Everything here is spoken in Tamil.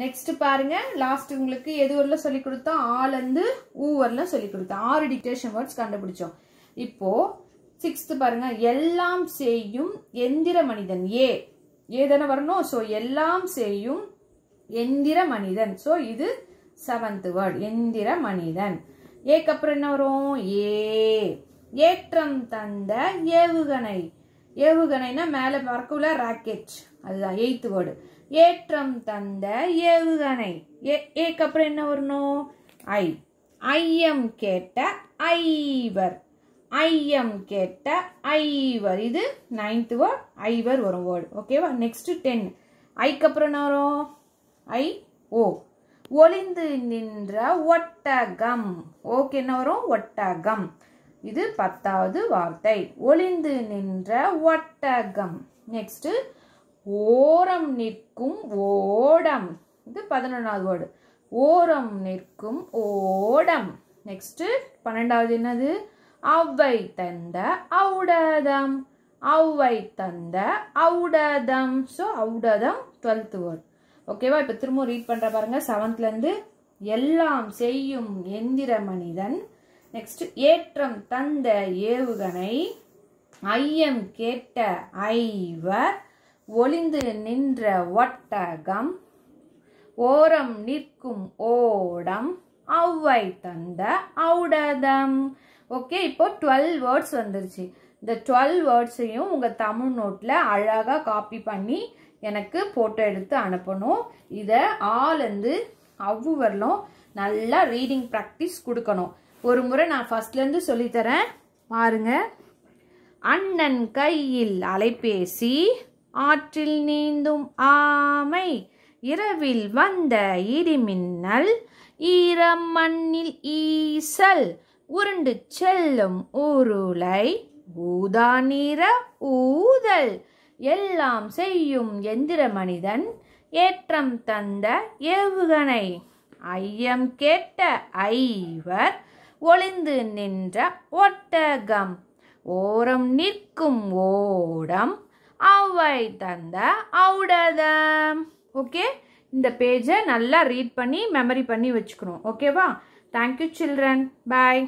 நெக்ஸ்ட் பாருங்க லாஸ்ட் உங்களுக்கு எது வரல சொல்லி கொடுத்தோம் ஆலேருந்து ஊ வரல சொல்லி கொடுத்தோம் ஆறு டிக்டேஷன் வேர்ட்ஸ் கண்டுபிடிச்சோம் இப்போ சிக்ஸ்த் பாருங்க எல்லாம் செய்யும் எந்திர மனிதன் ஏ ஏதான வரணும் ஸோ எல்லாம் செய்யும் எந்திர மனிதன் ஸோ இது செவன்த் வேர்ட் எந்திர மனிதன் ஏக்கப்புறம் என்ன வரும் ஏ ஏற்றம் தந்த ஏவுகணை ஏவுகணைனா மேலே பறக்குள்ள ராக்கெட் அதுதான் எயித்து வேர்டு ஏற்றம் தந்த ஏவுகணை ஏக்கு அப்புறம் என்ன வரணும் ஐ ஐயம் கேட்ட ஐவர் ஐயம் கேட்ட ஐவர் இது நைன்த்து வேர்ட் ஐவர் வரும் வேர்டு ஓகேவா நெக்ஸ்ட் டென் ஐக்கு அப்புறம் என்ன வரும் ஐ ஓ ஒளிந்து நின்ற ஒட்டகம் ஓகே என்ன வரும் ஒட்டகம் இது பத்தாவது வார்த்தை ஒளிந்து நின்ற ஒட்டகம் நெக்ஸ்ட்டு ஓரம் நிற்கும் ஓடம் இது பதினொன்றாவது வேர்டு ஓரம் நிற்கும் ஓடம் நெக்ஸ்ட்டு பன்னெண்டாவது என்னது அவ்வை தந்த அவுடதம் அவ்வை தந்த அவுடதம் ஸோ அவுடதம் டுவெல்த் வேர்ட் ஓகேவா இப்போ திரும்பவும் ரீட் பண்ணுற பாருங்கள் செவன்த்லேருந்து எல்லாம் செய்யும் எந்திர மனிதன் நெக்ஸ்ட் ஏற்றம் தந்த ஏவுகணை ஐயம் கேட்ட ஐவர் ஒளிந்து நின்ற ஒட்டகம் ஓரம் நிற்கும் ஓடம் அவ்வை தந்த அவுடதம் ஓகே இப்போ டுவெல் வேர்ட்ஸ் வந்துருச்சு இந்த டுவெல் வேர்ட்ஸையும் உங்கள் தமிழ் நோட்டில் அழகாக காப்பி பண்ணி எனக்கு ஃபோட்டோ எடுத்து அனுப்பணும் இதை ஆலேருந்து அவ்வு நல்லா ரீடிங் ப்ராக்டிஸ் கொடுக்கணும் ஒரு முறை நான் ஃபஸ்ட்லேருந்து சொல்லித்தரேன் பாருங்க அண்ணன் கையில் அலைபேசி ஆற்றில் நீந்தும் ஆமை இரவில் வந்த இடிமின்னல் ஈரம் மண்ணில் ஈசல் உருண்டு செல்லும் உருளை ஊதா நிற ஊதல் எல்லாம் செய்யும் எந்திர மனிதன் ஏற்றம் தந்த ஏவுகணை ஐயம் கேட்ட ஐவர் ஒளிந்து நின்ற ஒட்டகம் ஓரம் நிற்கும் ஓடம் அவை தந்த அவுடதம் ஓகே இந்த பேஜை நல்லா ரீட் பண்ணி மெமரி பண்ணி வச்சுக்கணும் ஓகேவா தேங்க்யூ சில்ட்ரன் பாய்